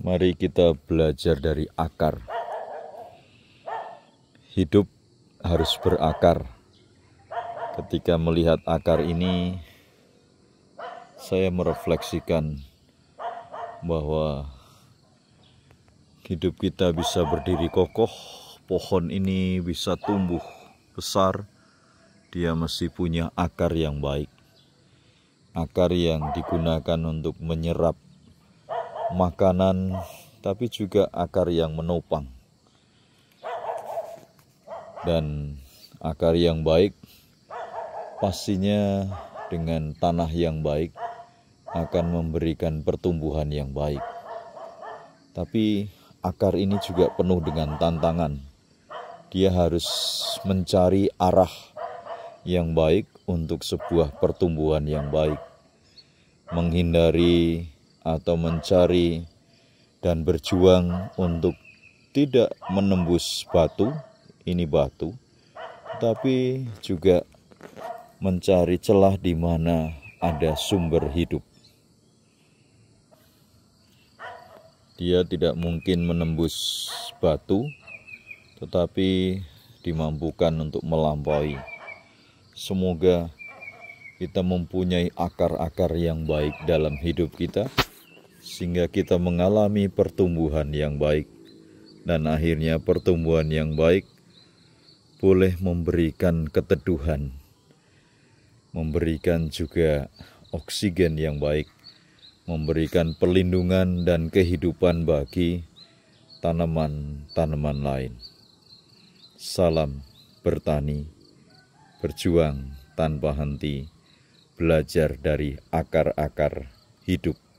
Mari kita belajar dari akar. Hidup harus berakar. Ketika melihat akar ini, saya merefleksikan bahwa hidup kita bisa berdiri kokoh, pohon ini bisa tumbuh besar, dia masih punya akar yang baik. Akar yang digunakan untuk menyerap makanan, tapi juga akar yang menopang. Dan akar yang baik pastinya dengan tanah yang baik akan memberikan pertumbuhan yang baik. Tapi akar ini juga penuh dengan tantangan. Dia harus mencari arah yang baik untuk sebuah pertumbuhan yang baik, menghindari atau mencari dan berjuang untuk tidak menembus batu, ini batu, tapi juga mencari celah di mana ada sumber hidup. Dia tidak mungkin menembus batu, tetapi dimampukan untuk melampaui. Semoga kita mempunyai akar-akar yang baik dalam hidup kita sehingga kita mengalami pertumbuhan yang baik, dan akhirnya pertumbuhan yang baik boleh memberikan keteduhan, memberikan juga oksigen yang baik, memberikan perlindungan dan kehidupan bagi tanaman-tanaman lain. Salam bertani, berjuang tanpa henti, belajar dari akar-akar hidup.